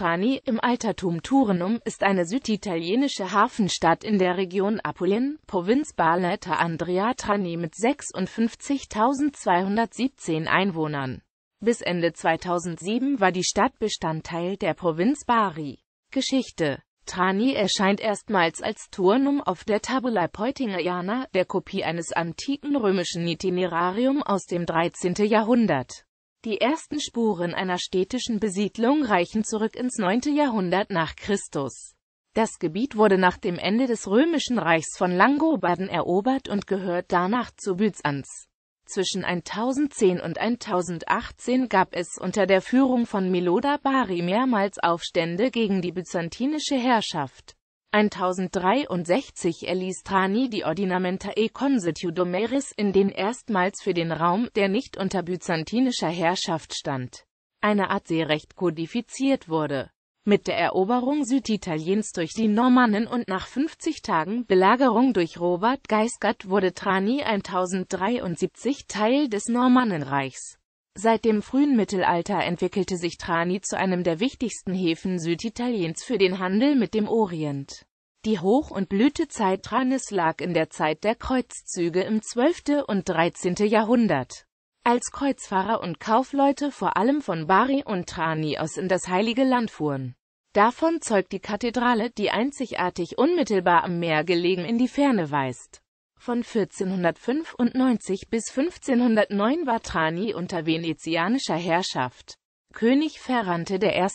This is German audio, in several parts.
Trani im Altertum Turinum ist eine süditalienische Hafenstadt in der Region Apulien, Provinz Barletta Andrea Trani mit 56.217 Einwohnern. Bis Ende 2007 war die Stadt Bestandteil der Provinz Bari. Geschichte Trani erscheint erstmals als Turnum auf der Tabula Peutingiana, der Kopie eines antiken römischen Itinerarium aus dem 13. Jahrhundert. Die ersten Spuren einer städtischen Besiedlung reichen zurück ins 9. Jahrhundert nach Christus. Das Gebiet wurde nach dem Ende des Römischen Reichs von Langobarden erobert und gehört danach zu Byzanz. Zwischen 1010 und 1018 gab es unter der Führung von Meloda Bari mehrmals Aufstände gegen die byzantinische Herrschaft. 1063 erließ Trani die Ordinamenta e Consetiudum in den erstmals für den Raum, der nicht unter byzantinischer Herrschaft stand, eine Art Seerecht kodifiziert wurde. Mit der Eroberung Süditaliens durch die Normannen und nach 50 Tagen Belagerung durch Robert Geisgert wurde Trani 1073 Teil des Normannenreichs. Seit dem frühen Mittelalter entwickelte sich Trani zu einem der wichtigsten Häfen Süditaliens für den Handel mit dem Orient. Die Hoch- und Blütezeit Tranis lag in der Zeit der Kreuzzüge im 12. und 13. Jahrhundert. Als Kreuzfahrer und Kaufleute vor allem von Bari und Trani aus in das Heilige Land fuhren. Davon zeugt die Kathedrale, die einzigartig unmittelbar am Meer gelegen in die Ferne weist. Von 1495 bis 1509 war Trani unter venezianischer Herrschaft. König Ferrante I.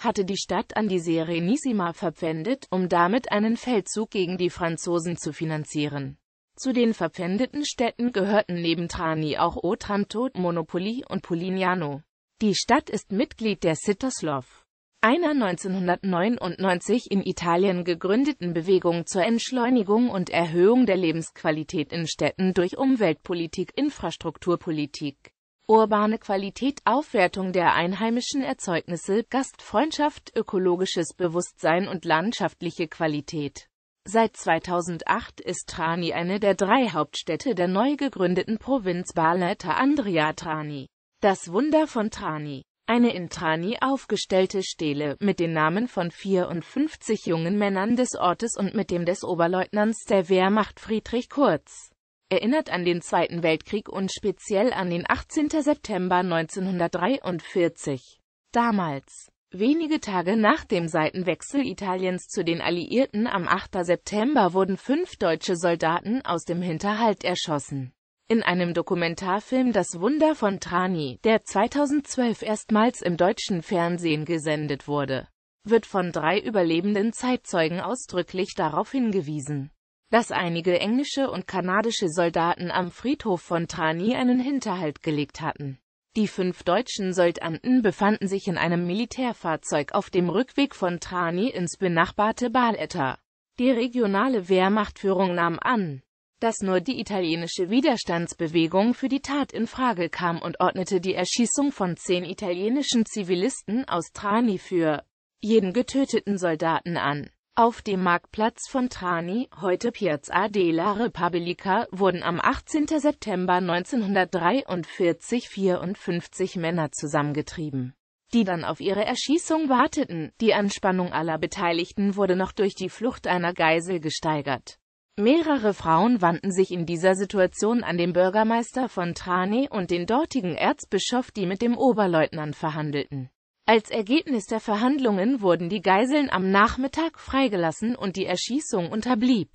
hatte die Stadt an die Serenissima verpfändet, um damit einen Feldzug gegen die Franzosen zu finanzieren. Zu den verpfändeten Städten gehörten neben Trani auch Otranto, Monopoli und Polignano. Die Stadt ist Mitglied der Citoslov einer 1999 in Italien gegründeten Bewegung zur Entschleunigung und Erhöhung der Lebensqualität in Städten durch Umweltpolitik, Infrastrukturpolitik, urbane Qualität, Aufwertung der einheimischen Erzeugnisse, Gastfreundschaft, ökologisches Bewusstsein und landschaftliche Qualität. Seit 2008 ist Trani eine der drei Hauptstädte der neu gegründeten Provinz Barletta Andrea Trani. Das Wunder von Trani eine in Trani aufgestellte Stele, mit den Namen von 54 jungen Männern des Ortes und mit dem des Oberleutnants der Wehrmacht Friedrich Kurz. Erinnert an den Zweiten Weltkrieg und speziell an den 18. September 1943. Damals, wenige Tage nach dem Seitenwechsel Italiens zu den Alliierten am 8. September wurden fünf deutsche Soldaten aus dem Hinterhalt erschossen. In einem Dokumentarfilm Das Wunder von Trani, der 2012 erstmals im deutschen Fernsehen gesendet wurde, wird von drei überlebenden Zeitzeugen ausdrücklich darauf hingewiesen, dass einige englische und kanadische Soldaten am Friedhof von Trani einen Hinterhalt gelegt hatten. Die fünf deutschen Soldaten befanden sich in einem Militärfahrzeug auf dem Rückweg von Trani ins benachbarte Baletta. Die regionale Wehrmachtführung nahm an, dass nur die italienische Widerstandsbewegung für die Tat in Frage kam und ordnete die Erschießung von zehn italienischen Zivilisten aus Trani für jeden getöteten Soldaten an. Auf dem Marktplatz von Trani, heute Piazza della Repubblica, wurden am 18. September 1943 54 Männer zusammengetrieben, die dann auf ihre Erschießung warteten. Die Anspannung aller Beteiligten wurde noch durch die Flucht einer Geisel gesteigert. Mehrere Frauen wandten sich in dieser Situation an den Bürgermeister von Trane und den dortigen Erzbischof, die mit dem Oberleutnant verhandelten. Als Ergebnis der Verhandlungen wurden die Geiseln am Nachmittag freigelassen und die Erschießung unterblieb.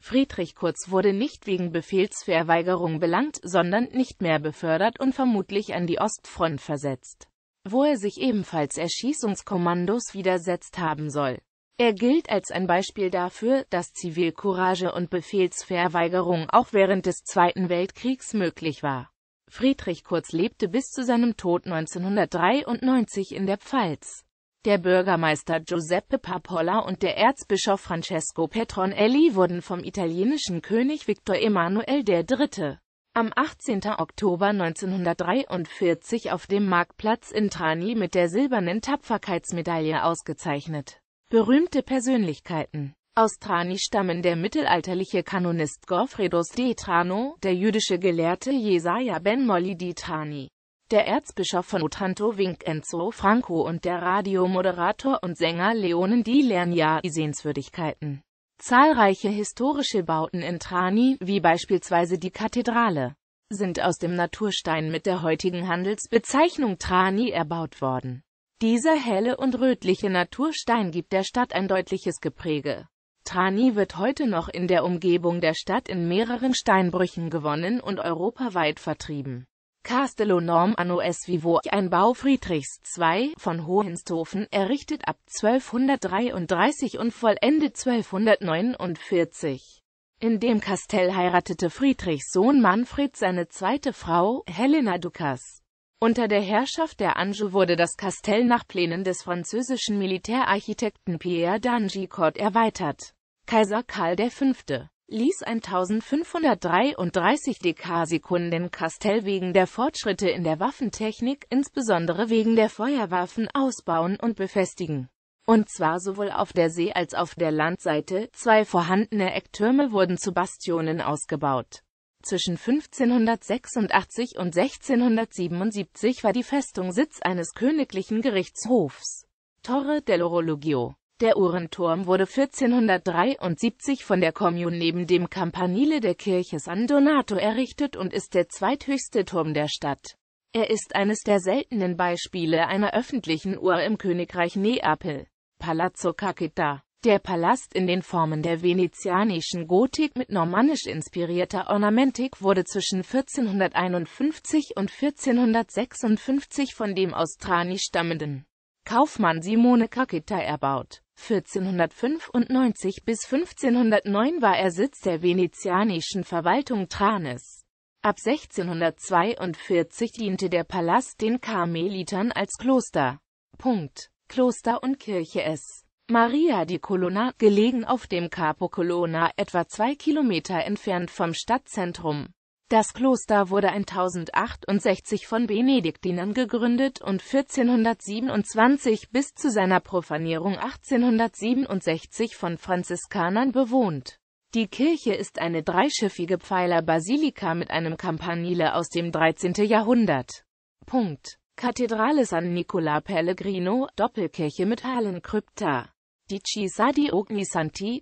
Friedrich Kurz wurde nicht wegen Befehlsverweigerung belangt, sondern nicht mehr befördert und vermutlich an die Ostfront versetzt, wo er sich ebenfalls Erschießungskommandos widersetzt haben soll. Er gilt als ein Beispiel dafür, dass Zivilcourage und Befehlsverweigerung auch während des Zweiten Weltkriegs möglich war. Friedrich Kurz lebte bis zu seinem Tod 1993 in der Pfalz. Der Bürgermeister Giuseppe Papola und der Erzbischof Francesco Petronelli wurden vom italienischen König Viktor Emanuel III. am 18. Oktober 1943 auf dem Marktplatz in Trani mit der silbernen Tapferkeitsmedaille ausgezeichnet Berühmte Persönlichkeiten aus Trani stammen der mittelalterliche Kanonist Gorfredus de Trano, der jüdische Gelehrte Jesaja ben Molli di Trani, der Erzbischof von Otranto Vincenzo Franco und der Radiomoderator und Sänger Leonen di Lernia. Die Sehenswürdigkeiten Zahlreiche historische Bauten in Trani, wie beispielsweise die Kathedrale, sind aus dem Naturstein mit der heutigen Handelsbezeichnung Trani erbaut worden. Dieser helle und rötliche Naturstein gibt der Stadt ein deutliches Gepräge. Trani wird heute noch in der Umgebung der Stadt in mehreren Steinbrüchen gewonnen und europaweit vertrieben. Castellonorm anno es vivo, ein Bau Friedrichs II von Hohenstofen, errichtet ab 1233 und vollendet 1249. In dem Kastell heiratete Friedrichs Sohn Manfred seine zweite Frau, Helena Dukas. Unter der Herrschaft der Anjou wurde das Kastell nach Plänen des französischen Militärarchitekten Pierre d'Angicourt erweitert. Kaiser Karl V. ließ 1533 Dekarsekunden Kastell wegen der Fortschritte in der Waffentechnik, insbesondere wegen der Feuerwaffen, ausbauen und befestigen. Und zwar sowohl auf der See- als auf der Landseite, zwei vorhandene Ecktürme wurden zu Bastionen ausgebaut. Zwischen 1586 und 1677 war die Festung Sitz eines königlichen Gerichtshofs. Torre dell'Orologio. Der Uhrenturm wurde 1473 von der Kommune neben dem Campanile der Kirche San Donato errichtet und ist der zweithöchste Turm der Stadt. Er ist eines der seltenen Beispiele einer öffentlichen Uhr im Königreich Neapel. Palazzo Caqueta der Palast in den Formen der venezianischen Gotik mit normannisch inspirierter Ornamentik wurde zwischen 1451 und 1456 von dem aus Trani stammenden Kaufmann Simone Cacitta erbaut. 1495 bis 1509 war er Sitz der venezianischen Verwaltung Tranes. Ab 1642 diente der Palast den Karmelitern als Kloster. Punkt. Kloster und Kirche S. Maria di Colonna, gelegen auf dem Capo Colonna, etwa zwei Kilometer entfernt vom Stadtzentrum. Das Kloster wurde 1068 von Benediktinern gegründet und 1427 bis zu seiner Profanierung 1867 von Franziskanern bewohnt. Die Kirche ist eine dreischiffige Pfeilerbasilika mit einem Campanile aus dem 13. Jahrhundert. Punkt. Kathedrale San Nicola Pellegrino, Doppelkirche mit Hallenkrypta. Die Chiesa di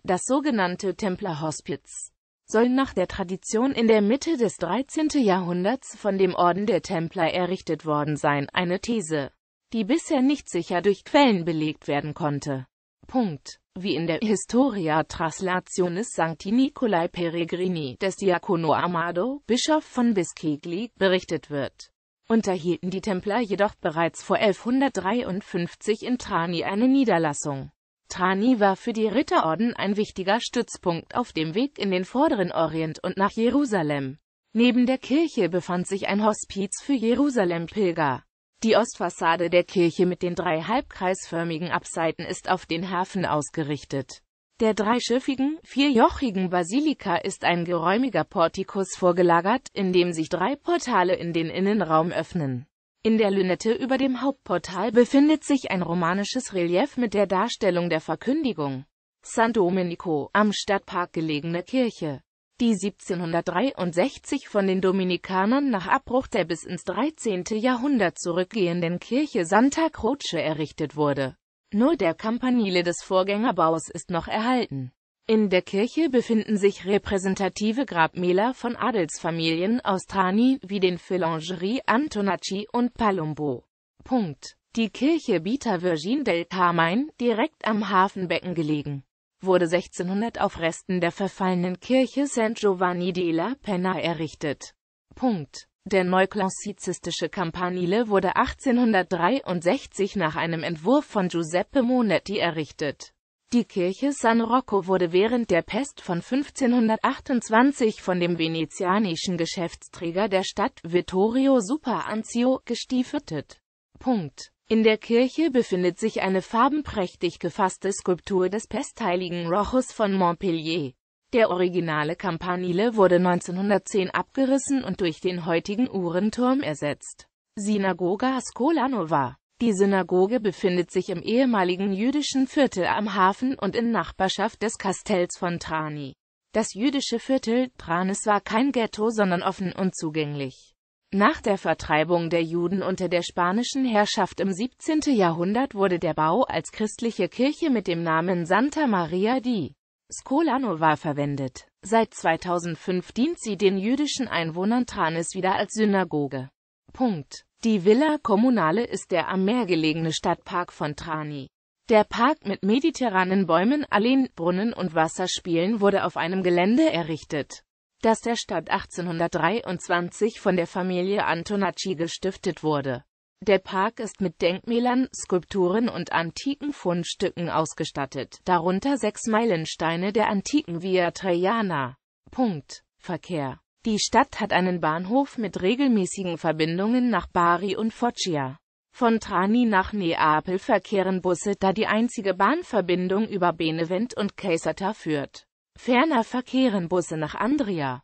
das sogenannte Templerhospiz, soll nach der Tradition in der Mitte des 13. Jahrhunderts von dem Orden der Templer errichtet worden sein, eine These, die bisher nicht sicher durch Quellen belegt werden konnte. Punkt. Wie in der Historia Traslationis Sancti Nicolai Peregrini des Diacono Amado, Bischof von Biskegli, berichtet wird, unterhielten die Templer jedoch bereits vor 1153 in Trani eine Niederlassung. Trani war für die Ritterorden ein wichtiger Stützpunkt auf dem Weg in den vorderen Orient und nach Jerusalem. Neben der Kirche befand sich ein Hospiz für Jerusalem-Pilger. Die Ostfassade der Kirche mit den drei halbkreisförmigen Abseiten ist auf den Hafen ausgerichtet. Der dreischiffigen, vierjochigen Basilika ist ein geräumiger Portikus vorgelagert, in dem sich drei Portale in den Innenraum öffnen. In der Lünette über dem Hauptportal befindet sich ein romanisches Relief mit der Darstellung der Verkündigung. San Domenico, am Stadtpark gelegene Kirche, die 1763 von den Dominikanern nach Abbruch der bis ins 13. Jahrhundert zurückgehenden Kirche Santa Croce errichtet wurde. Nur der Campanile des Vorgängerbaus ist noch erhalten. In der Kirche befinden sich repräsentative Grabmäler von Adelsfamilien aus Trani, wie den Phalangerie Antonacci und Palumbo. Punkt. Die Kirche Bita Virgin del Carmine, direkt am Hafenbecken gelegen, wurde 1600 auf Resten der verfallenen Kirche San Giovanni della Penna errichtet. Punkt. Der neuklassizistische Campanile wurde 1863 nach einem Entwurf von Giuseppe Monetti errichtet. Die Kirche San Rocco wurde während der Pest von 1528 von dem venezianischen Geschäftsträger der Stadt Vittorio Super Anzio gestiftet. Punkt. In der Kirche befindet sich eine farbenprächtig gefasste Skulptur des Pestheiligen Rochus von Montpellier. Der originale Campanile wurde 1910 abgerissen und durch den heutigen Uhrenturm ersetzt. Sinagoga Scolanova die Synagoge befindet sich im ehemaligen jüdischen Viertel am Hafen und in Nachbarschaft des Kastells von Trani. Das jüdische Viertel Tranes war kein Ghetto, sondern offen und zugänglich. Nach der Vertreibung der Juden unter der spanischen Herrschaft im 17. Jahrhundert wurde der Bau als christliche Kirche mit dem Namen Santa Maria di Scolanova verwendet. Seit 2005 dient sie den jüdischen Einwohnern Tranes wieder als Synagoge. Punkt. Die Villa Comunale ist der am Meer gelegene Stadtpark von Trani. Der Park mit mediterranen Bäumen, Alleen, Brunnen und Wasserspielen wurde auf einem Gelände errichtet, das der Stadt 1823 von der Familie Antonacci gestiftet wurde. Der Park ist mit Denkmälern, Skulpturen und antiken Fundstücken ausgestattet, darunter sechs Meilensteine der antiken Via Traiana. Punkt. Verkehr die Stadt hat einen Bahnhof mit regelmäßigen Verbindungen nach Bari und Foggia. Von Trani nach Neapel verkehren Busse, da die einzige Bahnverbindung über Benevent und Caserta führt. Ferner verkehren Busse nach Andria.